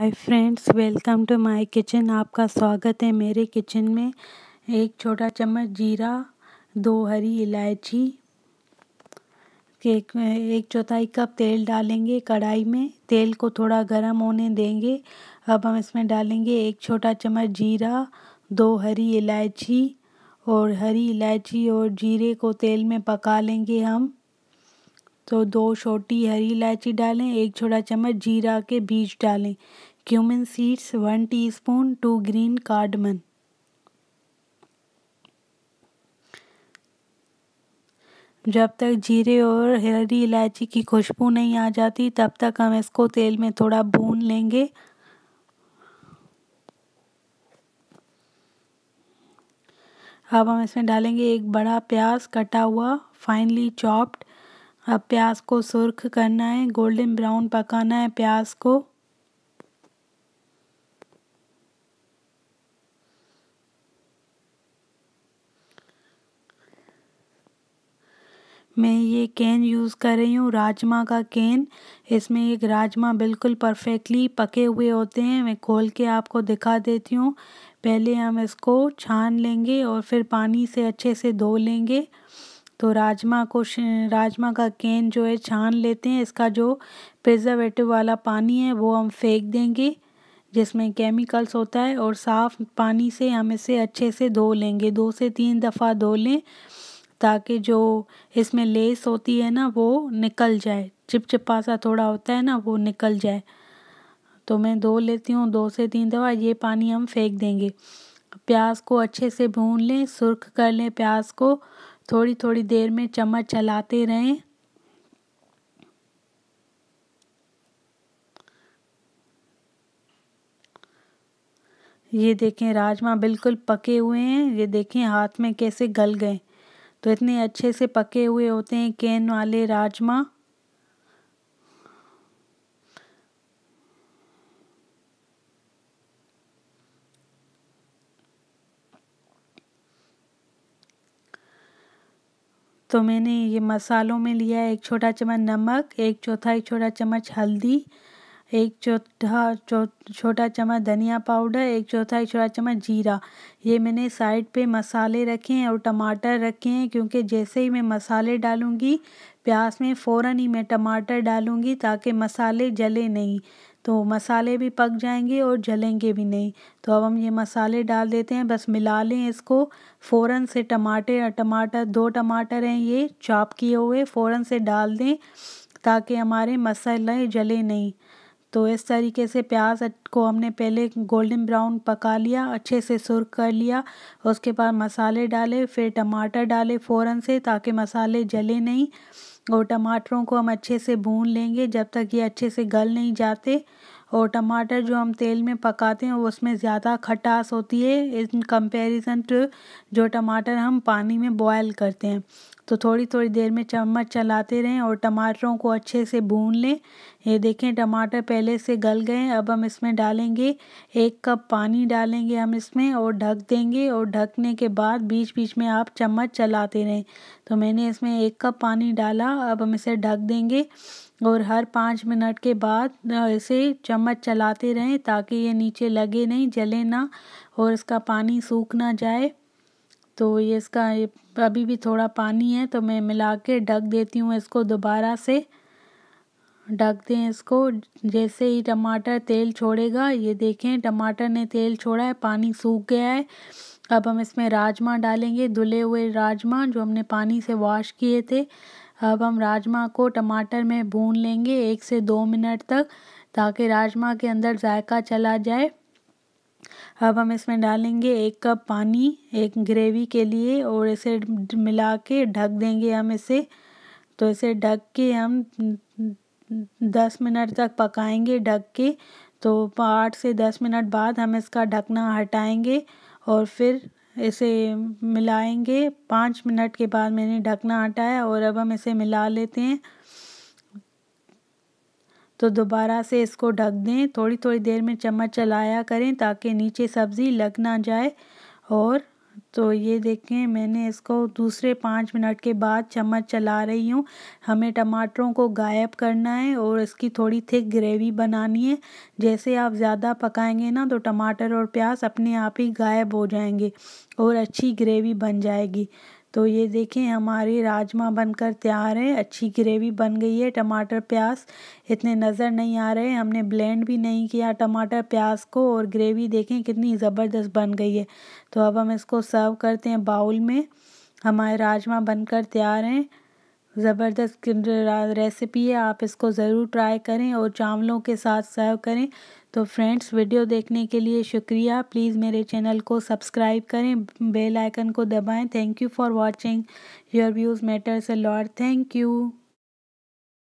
hi friends welcome to my kitchen आपका स्वागत है मेरे किचन में एक छोटा चम्मच जीरा दो हरी इलायची एक एक चौथाई कप तेल डालेंगे कढ़ाई में तेल को थोड़ा गर्म होने देंगे अब हम इसमें डालेंगे एक छोटा चम्मच जीरा दो हरी इलायची और हरी इलायची और जीरे को तेल में पका लेंगे हम तो दो छोटी हरी इलायची डालें एक छोटा चम्मच जीरा के बीज डालें cumin seeds one teaspoon two green cardamom जब तक जीरे और हरी इलायची की खुशबू नहीं आ जाती तब तक हम इसको तेल में थोड़ा भून लेंगे अब हम इसमें डालेंगे एक बड़ा प्याज कटा हुआ फाइनली चॉप्ड अब प्याज को सुर्ख करना है गोल्डन ब्राउन पकाना है प्याज को मैं ये कैन यूज़ कर रही हूँ राजमा का कैन इसमें एक राजमा बिल्कुल परफेक्टली पके हुए होते हैं मैं खोल के आपको दिखा देती हूँ पहले हम इसको छान लेंगे और फिर पानी से अच्छे से धो लेंगे तो राजमा को राजमा का कैन जो है छान लेते हैं इसका जो प्रिजर्वेटिव वाला पानी है वो हम फेंक देंगे जिसमें केमिकल्स होता है और साफ़ पानी से हम इसे अच्छे से धो लेंगे दो से तीन दफ़ा धो लें ताकि जो इसमें लेस होती है ना वो निकल जाए चिपचिपा सा थोड़ा होता है ना वो निकल जाए तो मैं दो लेती हूँ दो से तीन दफ़ा ये पानी हम फेंक देंगे प्याज को अच्छे से भून लें सुर्ख कर लें प्याज को थोड़ी थोड़ी देर में चम्मच चलाते रहें ये देखें राजमा बिल्कुल पके हुए हैं ये देखें हाथ में कैसे गल गए तो इतने अच्छे से पके हुए होते हैं कैन वाले राजमा तो मैंने ये मसालों में लिया है एक छोटा चम्मच नमक एक चौथा एक छोटा चम्मच हल्दी एक चौथा छोटा चम्मच धनिया पाउडर एक चौथा एक छोटा चम्मच जीरा ये मैंने साइड पे मसाले रखे हैं और टमाटर रखे हैं क्योंकि जैसे ही मैं मसाले डालूँगी प्याज में फ़ौरन ही मैं टमाटर डालूँगी ताकि मसाले जले नहीं तो मसाले भी पक जाएंगे और जलेंगे भी नहीं तो अब हम ये मसाले डाल देते हैं बस मिला लें इसको फ़ौरन से टमाटर टमाटर दो टमाटर हैं ये चॉप किए हुए फ़ौरन से डाल दें ताकि हमारे मसाले जले नहीं तो इस तरीके से प्याज को हमने पहले गोल्डन ब्राउन पका लिया अच्छे से सुर्ख कर लिया उसके बाद मसाले डाले फिर टमाटर डाले फ़ौरन से ताकि मसाले जले नहीं और टमाटरों को हम अच्छे से भून लेंगे जब तक ये अच्छे से गल नहीं जाते और टमाटर जो हम तेल में पकाते हैं उसमें ज़्यादा खटास होती है इन कंपैरिजन टू जो टमाटर हम पानी में बॉयल करते हैं तो थोड़ी थोड़ी देर में चम्मच चलाते रहें और टमाटरों को अच्छे से भून लें ये देखें टमाटर पहले से गल गए हैं अब हम इसमें डालेंगे एक कप पानी डालेंगे हम इसमें और ढक देंगे और ढकने के बाद बीच बीच में आप चम्मच चलाते रहें तो मैंने इसमें एक कप पानी डाला अब हम इसे ढक देंगे और हर पाँच मिनट के बाद इसे चम्मच चलाते रहें ताकि ये नीचे लगे नहीं जले ना और इसका पानी सूख ना जाए तो ये इसका अभी भी थोड़ा पानी है तो मैं मिला के ढक देती हूँ इसको दोबारा से ढक दें इसको जैसे ही टमाटर तेल छोड़ेगा ये देखें टमाटर ने तेल छोड़ा है पानी सूख गया है अब हम इसमें राजमा डालेंगे धुले हुए राजमा जो हमने पानी से वॉश किए थे अब हम राजमा को टमाटर में भून लेंगे एक से दो मिनट तक ताकि राजमा के अंदर जायका चला जाए अब हम इसमें डालेंगे एक कप पानी एक ग्रेवी के लिए और इसे मिला के ढक देंगे हम इसे तो इसे ढक के हम दस मिनट तक पकाएंगे ढक के तो आठ से दस मिनट बाद हम इसका ढकना हटाएंगे और फिर इसे मिलाएंगे पाँच मिनट के बाद मैंने ढकना हटाया और अब हम इसे मिला लेते हैं तो दोबारा से इसको ढक दें थोड़ी थोड़ी देर में चम्मच चलाया करें ताकि नीचे सब्ज़ी लग ना जाए और तो ये देखें मैंने इसको दूसरे पाँच मिनट के बाद चम्मच चला रही हूँ हमें टमाटरों को गायब करना है और इसकी थोड़ी थिक ग्रेवी बनानी है जैसे आप ज़्यादा पकाएंगे ना तो टमाटर और प्याज अपने आप ही गायब हो जाएंगे और अच्छी ग्रेवी बन जाएगी तो ये देखें हमारे राजमा बनकर तैयार हैं अच्छी ग्रेवी बन गई है टमाटर प्याज इतने नज़र नहीं आ रहे हमने ब्लेंड भी नहीं किया टमाटर प्याज को और ग्रेवी देखें कितनी ज़बरदस्त बन गई है तो अब हम इसको सर्व करते हैं बाउल में हमारे राजमा बनकर तैयार हैं ज़बरदस्त रेसिपी है आप इसको ज़रूर ट्राई करें और चावलों के साथ सर्व करें तो फ्रेंड्स वीडियो देखने के लिए शुक्रिया प्लीज़ मेरे चैनल को सब्सक्राइब करें बेल आइकन को दबाएं thank you for watching your views matters a lot thank you